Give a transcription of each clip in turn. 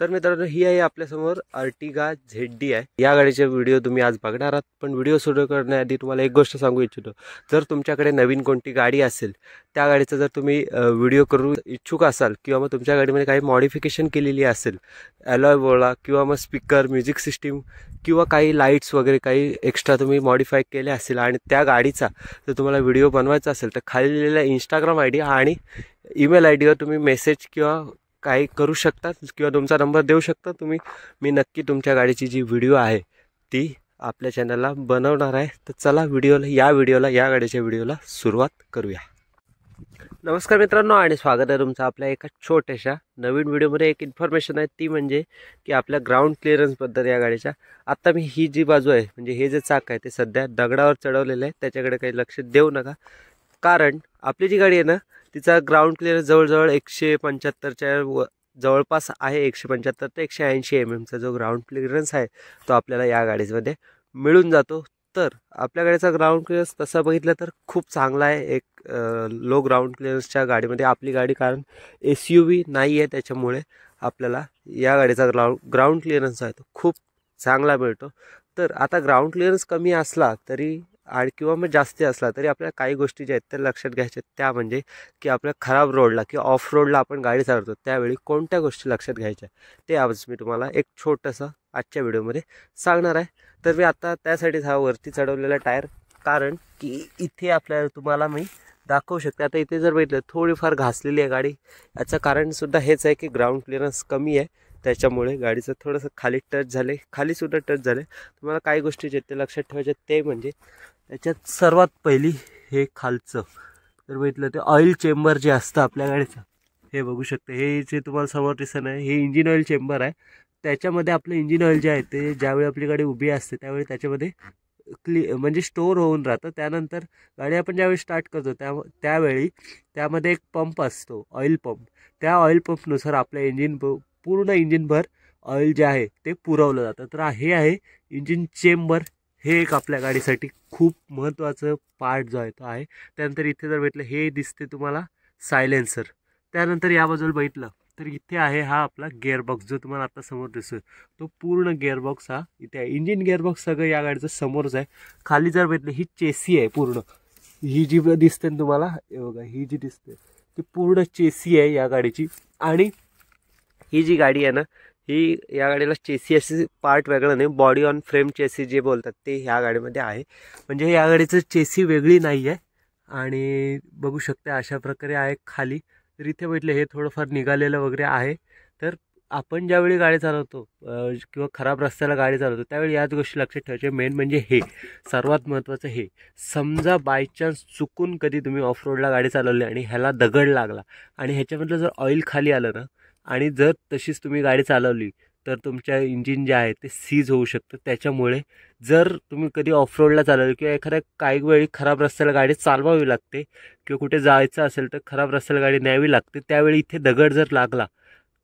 तर मित्रांनो ही आहे आपल्यासमोर अर्टिगा झेड डी आहे या गाडीचे व्हिडिओ तुम्ही आज बघणार आहात पण व्हिडिओ सुरू करण्याआधी तुम्हाला एक गोष्ट सांगू इच्छितो जर तुमच्याकडे नवीन कोणती गाडी असेल त्या गाडीचा जर तुम्ही व्हिडिओ करू इच्छुक असाल किंवा मग तुमच्या गाडीमध्ये काही मॉडिफिकेशन केलेली असेल अलॉय बोळा किंवा मग स्पीकर म्युझिक सिस्टीम किंवा काही लाईट्स वगैरे काही एक्स्ट्रा तुम्ही मॉडिफाय केले असेल आणि त्या गाडीचा जर तुम्हाला व्हिडिओ बनवायचा असेल तर खाली लिहिलेला इंस्टाग्राम आय डी आणि ईमेल आय डीवर तुम्ही मेसेज किंवा काही करू शकतात किंवा तुमचा नंबर देऊ शकता तुम्ही मी नक्की तुमच्या गाडीची जी व्हिडिओ आहे ती आपल्या चॅनलला बनवणार आहे तर चला व्हिडिओला या व्हिडिओला या गाडीच्या व्हिडिओला सुरुवात करूया नमस्कार मित्रांनो आणि स्वागत आहे तुमचं आपल्या एका छोट्याशा नवीन व्हिडिओमध्ये एक इन्फॉर्मेशन आहे ती म्हणजे की आपल्या ग्राउंड क्लिअरन्सबद्दल या गाडीच्या आत्ता मी ही जी बाजू आहे म्हणजे हे जे चाक आहे ते सध्या दगडावर चढवलेलं आहे त्याच्याकडे काही लक्ष देऊ नका कारण आपली जी गाडी आहे ना तिचा ग्राउंड क्लिअरन्स जवळजवळ एकशे पंच्याहत्तरच्या व जवळपास आहे एकशे पंच्याहत्तर ते एकशे ऐंशी एम एमचा जो ग्राउंड क्लिअरन्स आहे तो आपल्याला या गाडीमध्ये मिळून जातो तर आपल्या गाडीचा ग्राउंड क्लिअरन्स तसा बघितला तर खूप चांगला आहे एक लो ग्राउंड क्लिअरन्सच्या गाडीमध्ये आपली गाडी कारण एस यू व्ही नाही आहे त्याच्यामुळे आपल्याला या गाडीचा ग्राउंड ग्राउंड क्लिअरन्स आहे तो खूप चांगला मिळतो तर आता ग्राउंड क्लिअरन्स कमी असला तरी आणि किंवा मग जास्ती असला तरी आपल्या काही गोष्टी ज्या आहेत त्या लक्षात घ्यायच्या त्या म्हणजे की आपल्या खराब रोडला किंवा ऑफ रोडला आपण गाडी चालवतो त्यावेळी कोणत्या गोष्टी लक्षात घ्यायच्या ते आज मी तुम्हाला एक छोटंसं आजच्या व्हिडिओमध्ये सांगणार आहे तर मी आता त्यासाठीच हा वरती चढवलेला टायर कारण की इथे आपल्याला तुम्हाला मी दाखवू शकते आता इथे जर बघितलं थोडीफार घासलेली आहे गाडी याचं कारणसुद्धा हेच आहे की ग्राउंड क्लिअरन्स कमी आहे त्याच्यामुळे गाडीचं थोडंसं खाली टच झाले खालीसुद्धा टच झाले तुम्हाला काही गोष्टी जे ते लक्षात ठेवायच्या ते म्हणजे त्याच्यात सर्वात पहिली हे खालचं तर बघितलं ते ऑइल चेंबर जे असतं आपल्या गाडीचं हे बघू शकते हे जे तुम्हाला समोर दिसत आहे हे इंजिन ऑइल चेंबर आहे त्याच्यामध्ये आपलं इंजिन ऑइल जे आहे ते ज्यावेळी आपली गाडी उभी असते त्यावेळी त्याच्यामध्ये क्लि म्हणजे स्टोअर होऊन राहतं त्यानंतर गाडी आपण ज्यावेळी स्टार्ट करतो त्या त्यावेळी त्यामध्ये एक पंप असतो ऑइल पंप त्या ऑइल पंपनुसार आपल्या इंजिन पूर्ण इंजिनभर ऑइल जे आहे ते पुरवलं जातं तर हे आहे इंजिन चेंबर हे एक आपल्या गाडीसाठी खूप महत्त्वाचं पार्ट जो आहे तो आहे त्यानंतर इथे जर भेटलं हे दिसते तुम्हाला सायलेन्सर त्यानंतर या बाजूला बघितलं तर इथे आहे हा आपला गेअरबॉक्स जो तुम्हाला आता समोर दिसतो तो पूर्ण गेअरबॉक्स हा इथे आहे इंजिन गेअरबॉक्स सगळं या गाडीचं समोरच आहे खाली जर भेटलं ही चेसी आहे पूर्ण ही जी दिसते ना तुम्हाला बघा ही जी दिसते ती पूर्ण चेसी आहे या गाडीची आणि ही जी गाडी आहे ना ही या गाडीला चेसी असे पार्ट वेगळं नाही बॉडी ऑन फ्रेम चेसी जे बोलतात ते ह्या गाडीमध्ये आहे म्हणजे या गाडीचं चेसी वेगळी नाही आहे आणि बघू शकता अशा प्रकारे आहे खाली तर इथे भेटले हे थोडंफार निघालेलं वगैरे आहे तर आपण ज्यावेळी गाडी चालवतो किंवा खराब रस्त्याला गाडी चालवतो त्यावेळी याच गोष्टी लक्षात ठेवायच्या मेन म्हणजे हे सर्वात महत्त्वाचं हे समजा बाय चान्स चुकून कधी तुम्ही ऑफ रोडला गाडी चालवली आणि ह्याला दगड लागला आणि ह्याच्यामधलं जर ऑइल खाली आलं ना आणि जर तशीच तुम्ही गाडी चालवली तर तुमच्या इंजिन जे आहे ते सीज होऊ शकतं त्याच्यामुळे जर तुम्ही कधी ऑफ रोडला चालवलं किंवा एखाद्या काही वेळी खराब रस्त्याला गाडी चालवावी लागते किंवा कुठे जायचं असेल तर खराब रस्त्याला गाडी न्यावी लागते त्यावेळी इथे दगड जर लागला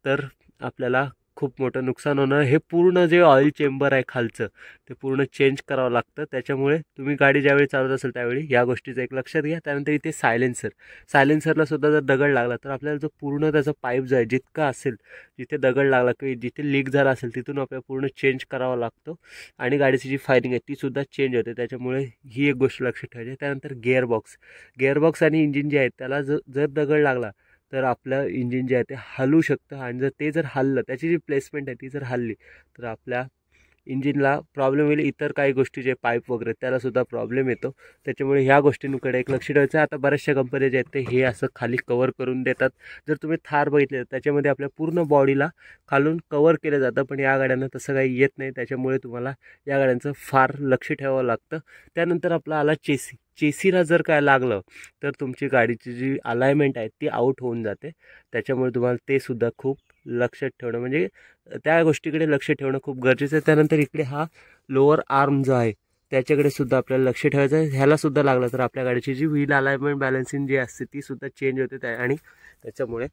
तर आपल्याला खूप मोठं नुकसान होणं हे पूर्ण जे ऑइल चेंबर आहे खालचं ते पूर्ण चेंज करावं लागतं त्याच्यामुळे तुम्ही गाडी ज्यावेळी चालवत असेल त्यावेळी या गोष्टीचं एक लक्षात घ्या त्यानंतर इथे सायलेन्सर सायलेन्सरला सुद्धा जर दगड लागला तर आपल्याला जो पूर्ण त्याचा पाईप जो आहे जितका असेल जिथे दगड लागला किंवा जिथे लीक झाला असेल तिथून आपल्याला पूर्ण चेंज करावा लागतो आणि गाडीची जी फायरिंग आहे तीसुद्धा चेंज होते त्याच्यामुळे ही एक गोष्ट लक्षात ठेवायची त्यानंतर गेअरबॉक्स गेअरबॉक्स आणि इंजिन जे आहे त्याला ज जर दगड लागला तर आपलं इंजिन जे आहे ते हलू शकतं आणि जर ते जर हललं त्याची जी प्लेसमेंट आहे ती जर हलली तर आपल्या इंजिनला प्रॉब्लेम येईल इतर काही गोष्टी जे पाईप वगैरे त्यालासुद्धा प्रॉब्लेम येतो त्याच्यामुळे ह्या गोष्टींकडे एक लक्ष द्यायचं आता बऱ्याचशा कंपन्या ज्या आहेत ते हे असं खाली कवर करून देतात जर तुम्ही थार बघितले तर त्याच्यामध्ये आपल्या पूर्ण बॉडीला खालून कवर केलं जातं पण या गाड्यांना तसं काही येत नाही त्याच्यामुळे तुम्हाला या गाड्यांचं फार लक्ष ठेवावं लागतं त्यानंतर आपला आला चेसी चेसीला जर काय लागलं तर तुमची गाडीची जी अलायमेंट आहे ती आऊट होऊन जाते त्याच्यामुळे तुम्हाला ते सुद्धा खूप लक्षात ठेवणं म्हणजे त्या गोष्टीकडे लक्ष ठेवणं खूप गरजेचं आहे त्यानंतर इकडे हा लोअर आर्म जो आहे त्याच्याकडे सुद्धा आपल्याला लक्ष ठेवायचं आहे ह्यालासुद्धा लागला तर आपल्या गाडीची जी व्हील अलाइनमेंट बॅलन्सिंग जी असते ती सुद्धा चेंज होते त्या आणि त्याच्यामुळे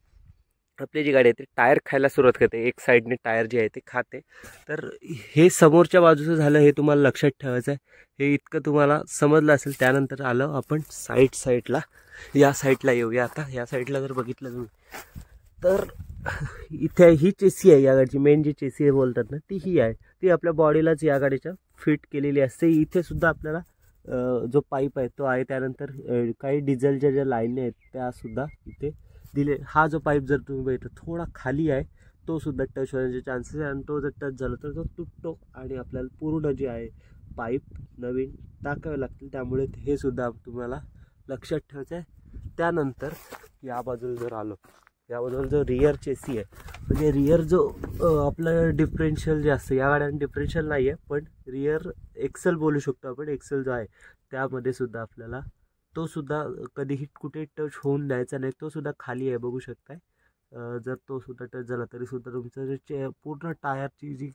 आपली जी गाडी आहे ती टायर खायला सुरुवात करते एक साईडने टायर जे आहे ते खाते तर हे समोरच्या बाजूचं झालं हे तुम्हाला लक्षात ठेवायचं आहे हे इतकं तुम्हाला समजलं असेल त्यानंतर आलं आपण साईड साईडला या साईडला येऊया आता या साईडला जर बघितलं तुम्ही तर इथे ही चेसी आहे या गाडीची मेन जी चेसी बोलतात ना ती ही आहे ती आपल्या बॉडीलाच या गाडीच्या फिट केलेली असते इथे सुद्धा आपल्याला जो पाईप आहे तो आहे त्यानंतर काही डिझेलच्या ज्या लाईन आहेत त्यासुद्धा इथे दिले हा जो पाईप जर तुम्ही बघितला थोडा खाली आहे तो सुद्धा टच होण्याचे चान्सेस आहे आणि तो जर टच झाला तर तो तुटतो आणि आपल्याला पूर्ण जे आहे पाईप नवीन टाकावे लागतील त्यामुळे हे सुद्धा तुम्हाला लक्षात ठेवायचं आहे त्यानंतर या बाजूला जर आलो याबद्दल जो रिअर चेसी आहे म्हणजे रिअर जो आपलं डिफरेन्शियल जे असतं या गाड्यांना डिफरेन्शियल नाही आहे पण रिअर एक्सेल बोलू शकतो आपण एक्सेल जो आहे त्यामध्ये सुद्धा आपल्याला तो सुद्धा कधीही कुठे टच होऊन द्यायचा नाही तो सुद्धा खाली आहे बघू शकताय जर तो सुद्धा टच झाला तरी सुद्धा तुमचं जे चे पूर्ण टायरची जी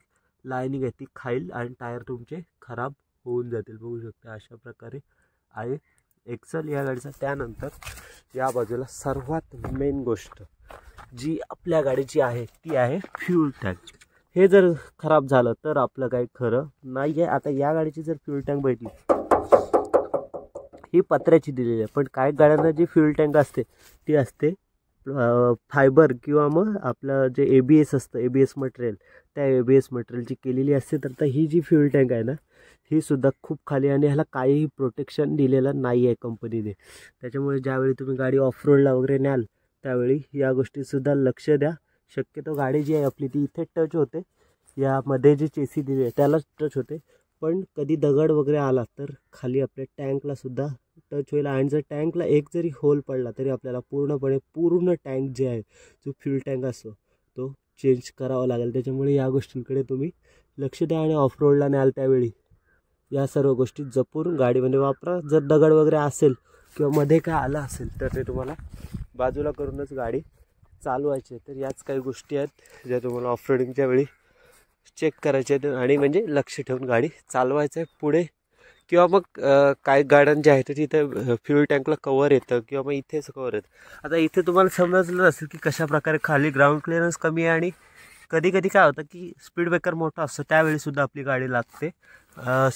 लायनिंग आहे ती खाईल आणि टायर तुमचे खराब होऊन जातील बघू शकता अशा प्रकारे आहे एक्सल या गाडीचा त्यानंतर या बाजूला सर्वात मेन गोष्ट जी आपल्या गाडीची आहे ती आहे फ्यूल टँक हे जर खराब झालं तर आपलं काही खरं नाही आहे आता या गाडीची जर फ्यूल टँक भेटली ही पत्र्याची दिलेली आहे पण काही गाड्यांना जी फ्यूल टँक असते ती असते फायबर किंवा मग आपलं जे ए बी एस असतं ए बी एस मटेरियल त्या ए बी एस मटेरियलची केलेली असते तर आता ही जी फ्यूल टँक आहे ना ही सुद्धा खूप खाली आणि ह्याला काहीही प्रोटेक्शन दिलेलं नाही आहे कंपनीने त्याच्यामुळे ज्यावेळी तुम्ही गाडी ऑफ रोडला वगैरे न्याल त्यावेळी या गोष्टीसुद्धा लक्ष द्या शक्यतो गाडी जी आहे आपली ती इथे टच होते यामध्ये जे चेसी दिली आहे त्यालाच टच होते पण कधी दगड वगैरे आला तर खाली आपल्या टँकलासुद्धा टच होईल आणि जर टँकला एक जरी होल पडला तरी आपल्याला पूर्णपणे पूर्ण टँक जे आहे जो फ्यूल टँक असतो तो चेंज करावा लागेल त्याच्यामुळे या गोष्टींकडे तुम्ही लक्ष द्या आणि ऑफ रोडला न्याल त्यावेळी या सर्व गोष्टी जपून गाडीमध्ये वापरा जर दगड वगैरे असेल किंवा मध्ये काय आलं असेल तर ते तुम्हाला बाजूला करूनच गाडी चालवायची तर याच काही गोष्टी आहेत ज्या तुम्हाला ऑफ रोडिंगच्या वेळी चेक करायचे आहेत आणि म्हणजे लक्ष ठेवून गाडी चालवायचं आहे पुढे किंवा मग काय गार्डन जे आहे तर तिथे फ्यूल टँकला कवर येतं किंवा मग इथेच कवर येतं आता इथे तुम्हाला समजलं असेल की कशाप्रकारे खाली ग्राउंड क्लिअरन्स कमी आहे आणि कधी कधी काय होतं की स्पीड ब्रेकर मोठा असतो त्यावेळीसुद्धा आपली गाडी लागते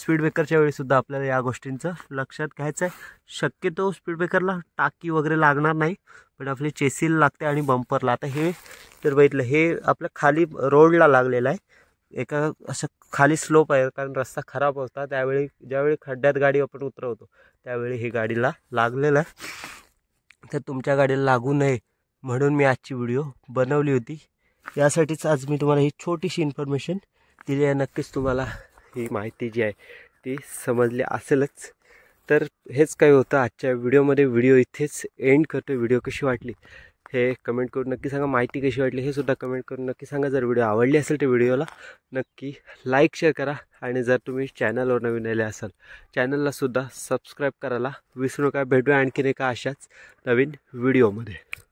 स्पीड ब्रेकरच्या वेळीसुद्धा आपल्याला या गोष्टींचं लक्षात घ्यायचं आहे शक्यतो स्पीड ब्रेकरला टाकी वगैरे लागणार नाही पण आपले चेसील लागते आणि बंपरला आता हे जर बघितलं हे आपल्या खाली रोडला लागलेलं आहे एका असं खाली स्लोप आहे कारण रस्ता खराब होता त्यावेळी ज्यावेळी खड्ड्यात गाडी आपण उतरवतो त्यावेळी हे गाडीला लागलेलं आहे तर तुमच्या गाडीला लागू नये म्हणून मी आजची व्हिडिओ बनवली होती यासाठीच आज मी तुम्हाला ही छोटीशी इन्फॉर्मेशन दिली आहे नक्कीच तुम्हाला ही माहिती जी आहे ती समजली असेलच तर हेच काय होतं आजच्या व्हिडिओमध्ये व्हिडिओ इथेच एंड करतो व्हिडिओ कशी वाटली हे कमेंट करून नक्की सांगा माहिती कशी वाटली हे सुद्धा कमेंट करून नक्की सांगा जर व्हिडिओ आवडली असेल तर व्हिडिओला नक्की लाईक शेअर करा आणि जर तुम्ही चॅनलवर नवीन आले असाल चॅनलला सुद्धा सबस्क्राईब करायला विसरू नका भेटूया आणखीन एका अशाच नवीन व्हिडिओमध्ये